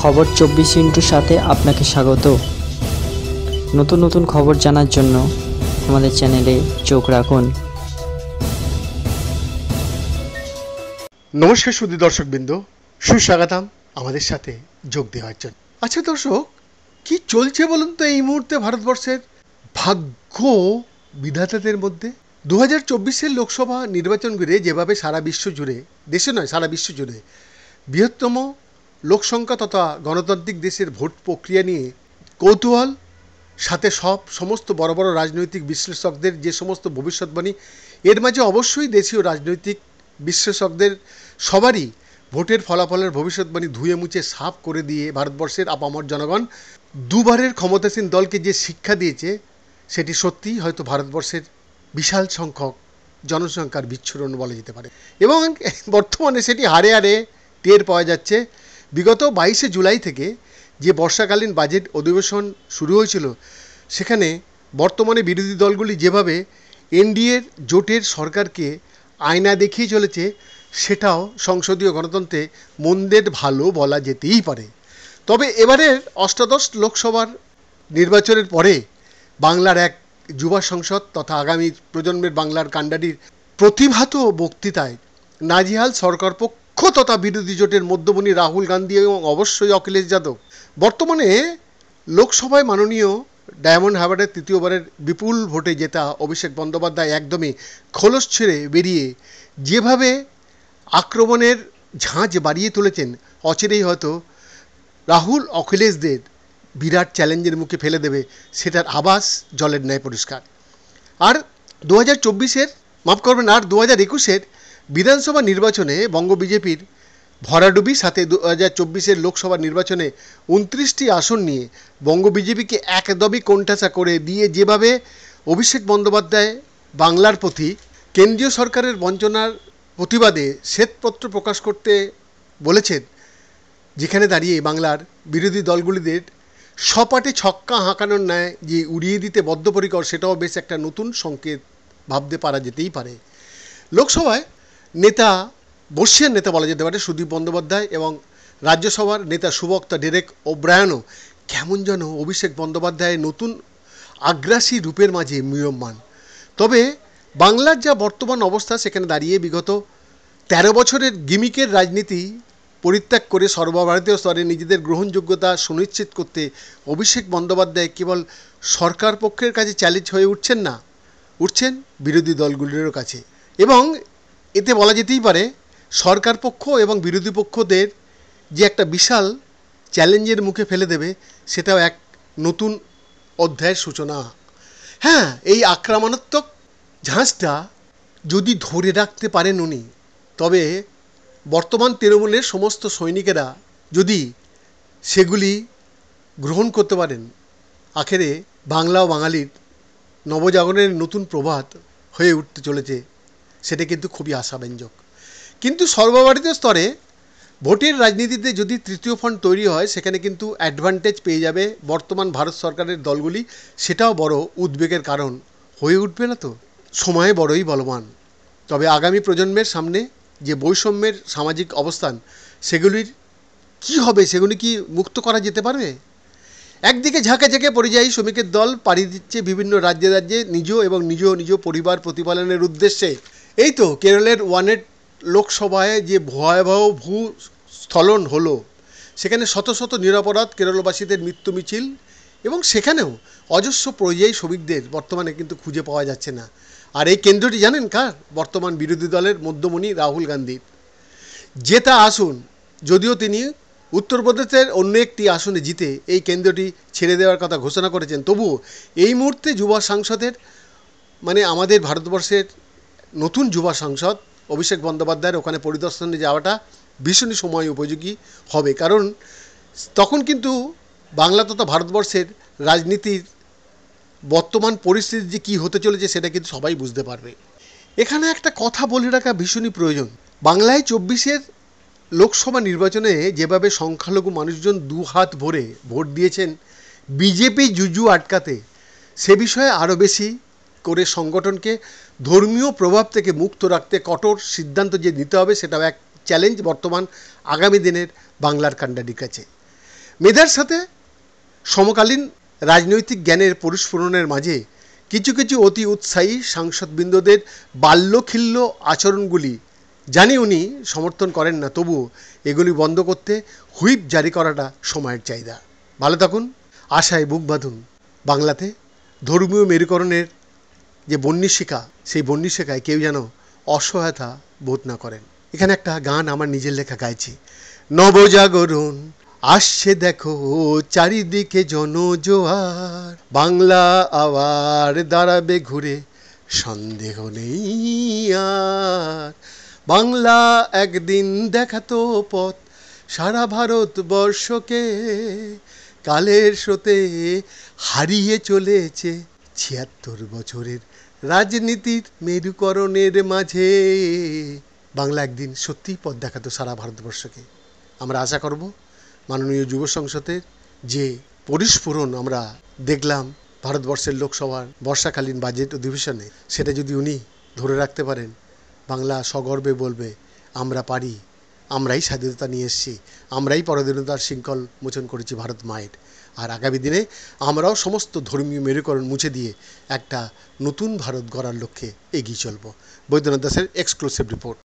খবর চব্বিশ ইন্টুর সাথে আপনাকে স্বাগত নতুন নতুন খবর জানার জন্য আমাদের চ্যানেলে চোখ রাখুন নমস্কার সুদী দর্শকবৃন্দ সুস্বাগতম আমাদের সাথে যোগ দেওয়ার জন্য আচ্ছা দর্শক কি চলছে বলুন তো এই মুহূর্তে ভারতবর্ষের ভাগ্য বিধাতাদের মধ্যে দু হাজার চব্বিশের লোকসভা নির্বাচন ঘিরে যেভাবে সারা বিশ্ব জুড়ে দেশে নয় সারা বিশ্ব জুড়ে বৃহত্তম লোকসংখ্যা তথা গণতান্ত্রিক দেশের ভোট প্রক্রিয়া নিয়ে কৌতূহল সাথে সব সমস্ত বড় বড় রাজনৈতিক বিশ্লেষকদের যে সমস্ত ভবিষ্যৎবাণী এর মাঝে অবশ্যই দেশীয় রাজনৈতিক বিশ্লেষকদের সবারই ভোটের ফলাফলের ভবিষ্যৎবাণী ধুয়ে মুছে সাফ করে দিয়ে ভারতবর্ষের আপামর জনগণ দুবারের ক্ষমতাসীন দলকে যে শিক্ষা দিয়েছে সেটি সত্যিই হয়তো ভারতবর্ষের বিশাল সংখ্যক জনসংখ্যার বিচ্ছুরণ বলা যেতে পারে এবং বর্তমানে সেটি হারে হারে টের পাওয়া যাচ্ছে বিগত বাইশে জুলাই থেকে যে বর্ষাকালীন বাজেট অধিবেশন শুরু হয়েছিল সেখানে বর্তমানে বিরোধী দলগুলি যেভাবে এনডিএর জোটের সরকারকে আয়না দেখিয়ে চলেছে সেটাও সংসদীয় গণতন্ত্রে মন্দের ভালো বলা যেতেই পারে তবে এবারের অষ্টাদশ লোকসভার নির্বাচনের পরে বাংলার এক যুবা সংসদ তথা আগামী প্রজন্মের বাংলার কাণ্ডারির প্রতিভাত বক্তৃতায় নাজিহাল সরকারপক্ষ মুখ্য তথা বিরোধী জোটের মধ্যমণি রাহুল গান্ধী এবং অবশ্যই অখিলেশ যাদব বর্তমানে লোকসভায় মাননীয় ডায়মন্ড হারবারের তৃতীয়বারের বিপুল ভোটে জেতা অভিষেক বন্দ্যোপাধ্যায় একদমই খোলস ছেড়ে বেরিয়ে যেভাবে আক্রমণের ঝাঁজ বাড়িয়ে তুলেছেন অচিরেই হয়তো রাহুল অখিলেশদের বিরাট চ্যালেঞ্জের মুখে ফেলে দেবে সেটার আবাস জলের ন্যায় পরিষ্কার আর দু হাজার চব্বিশের মাফ করবেন আর দু হাজার একুশের বিধানসভা নির্বাচনে বঙ্গ বিজেপির ভরাডুবি সাথে দু হাজার চব্বিশের লোকসভা নির্বাচনে উনত্রিশটি আসন নিয়ে বঙ্গ বিজেপিকে একদমই কোণঠাসা করে দিয়ে যেভাবে অভিষেক বন্দ্যোপাধ্যায় বাংলার প্রতি কেন্দ্রীয় সরকারের বঞ্চনার প্রতিবাদে শ্বেতপত্র প্রকাশ করতে বলেছেন যেখানে দাঁড়িয়ে বাংলার বিরোধী দলগুলিদের সপাটে ছক্কা হাঁকানোর ন্যায় যে উড়িয়ে দিতে বদ্ধপরিকর সেটাও বেশ একটা নতুন সংকেত ভাবতে পারা যেতেই পারে লোকসভায় নেতা বর্ষীয়ান নেতা বলা যেতে পারে সুদীপ বন্দ্যোপাধ্যায় এবং রাজ্যসভার নেতা সুবক্তা ডেরেক ওব্রায়নও কেমন যেন অভিষেক বন্দ্যোপাধ্যায়ের নতুন আগ্রাসী রূপের মাঝে মিয়মান তবে বাংলার যা বর্তমান অবস্থা সেখানে দাঁড়িয়ে বিগত ১৩ বছরের গিমিকের রাজনীতি পরিত্যাগ করে সর্বভারতীয় স্তরে নিজেদের গ্রহণযোগ্যতা সুনিশ্চিত করতে অভিষেক বন্দ্যোপাধ্যায় কেবল সরকার পক্ষের কাছে চ্যালেঞ্জ হয়ে উঠছেন না উঠছেন বিরোধী দলগুলিরও কাছে এবং এতে বলা যেতেই পারে সরকার পক্ষ এবং বিরোধী পক্ষদের যে একটা বিশাল চ্যালেঞ্জের মুখে ফেলে দেবে সেটাও এক নতুন অধ্যায়ের সূচনা হ্যাঁ এই আক্রমণাত্মক ঝাঁজটা যদি ধরে রাখতে পারেন উনি তবে বর্তমান তৃণমূলের সমস্ত সৈনিকেরা যদি সেগুলি গ্রহণ করতে পারেন আখেরে বাংলা ও বাঙালির নবজাগরণের নতুন প্রভাত হয়ে উঠতে চলেছে সেটা কিন্তু খুবই আশাব্যঞ্জক কিন্তু সর্বভারতীয় স্তরে ভোটের রাজনীতিতে যদি তৃতীয় ফ্রন্ট তৈরি হয় সেখানে কিন্তু অ্যাডভান্টেজ পেয়ে যাবে বর্তমান ভারত সরকারের দলগুলি সেটাও বড় উদ্বেগের কারণ হয়ে উঠবে না তো সময়ে বড়ই বলবান তবে আগামী প্রজন্মের সামনে যে বৈষম্যের সামাজিক অবস্থান সেগুলির কি হবে সেগুলি কি মুক্ত করা যেতে পারবে একদিকে ঝাঁকে ঝাঁকে পরিযায়ী শ্রমিকের দল পাড়ি দিচ্ছে বিভিন্ন রাজ্যে রাজ্যে নিজ এবং নিজ নিজ পরিবার প্রতিপালনের উদ্দেশ্যে এই তো কেরলের ওয়ানেট লোকসভায় যে ভয়াবহ স্থলন হলো সেখানে শত শত নিরপরাধ কেরলবাসীদের মৃত্যু মিছিল এবং সেখানেও অজস্র পরিযায়ী শ্রমিকদের বর্তমানে কিন্তু খুঁজে পাওয়া যাচ্ছে না আর এই কেন্দ্রটি জানেন কার বর্তমান বিরোধী দলের মধ্যমণি রাহুল গান্ধীর জেতা আসুন যদিও তিনি উত্তরপ্রদেশের অন্য একটি আসনে জিতে এই কেন্দ্রটি ছেড়ে দেওয়ার কথা ঘোষণা করেছেন তবুও এই মুহূর্তে যুব সাংসদের মানে আমাদের ভারতবর্ষের নতুন যুবা সাংসদ অভিষেক বন্দ্যোপাধ্যায়ের ওখানে পরিদর্শনে যাওয়াটা ভীষণই সময় উপযোগী হবে কারণ তখন কিন্তু বাংলা তথা ভারতবর্ষের রাজনীতির বর্তমান পরিস্থিতি যে কী হতে চলেছে সেটা কিন্তু সবাই বুঝতে পারবে এখানে একটা কথা বলে রাখা ভীষণই প্রয়োজন বাংলায় চব্বিশের লোকসভা নির্বাচনে যেভাবে সংখ্যালঘু মানুষজন দু হাত ভরে ভোট দিয়েছেন বিজেপি জুজু আটকাতে সে বিষয়ে আরও বেশি করে সংগঠনকে ধর্মীয় প্রভাব থেকে মুক্ত রাখতে কঠোর সিদ্ধান্ত যে নিতে হবে সেটাও এক চ্যালেঞ্জ বর্তমান আগামী দিনের বাংলার কাণ্ডারির কাছে মেধার সাথে সমকালীন রাজনৈতিক জ্ঞানের পরিস্ফুরণের মাঝে কিছু কিছু অতি উৎসাহী সাংসদবৃন্দদের বাল্যখিল্য আচরণগুলি জানি উনি সমর্থন করেন না তবুও এগুলি বন্ধ করতে হুইপ জারি করাটা সময়ের চাহিদা ভালো থাকুন আশায় বুক বাঁধুন বাংলাতে ধর্মীয় মেরুকরণের যে বন্যীশিকা সেই বন্যীশিকায় কেউ যেন অসহায়তা বোধ না করেন এখানে একটা গান আমার নিজের লেখা গাইছি নবজাগরণ আসছে দেখো চারিদিকে জনজোয়ার বাংলা আবার দাঁড়াবে ঘুরে সন্দেহ নেই আর বাংলা একদিন দেখাতো পথ সারা ভারতবর্ষকে কালের স্রোতে হারিয়ে চলেছে ছিয়াত্তর বছরের রাজনীতির মেরুকরণের মাঝে বাংলা একদিন সত্যিই পথ দেখাতো সারা ভারতবর্ষকে আমরা আশা করব মাননীয় যুব সংসদের যে পরিস্ফুরণ আমরা দেখলাম ভারতবর্ষের লোকসভার বর্ষাকালীন বাজেট অধিবেশনে সেটা যদি উনি ধরে রাখতে পারেন বাংলা সগর্বে বলবে আমরা পারি আমরাই স্বাধীনতা নিয়ে এসেছি আমরাই পরাধীনতার শৃঙ্খল মোচন করেছি ভারত মায়ের আর আগামী দিনে আমরাও সমস্ত ধর্মীয় মেরুকরণ মুছে দিয়ে একটা নতুন ভারত গড়ার লক্ষ্যে এগিয়ে চলব বৈদ্যনাথ দাসের এক্সক্লুসিভ রিপোর্ট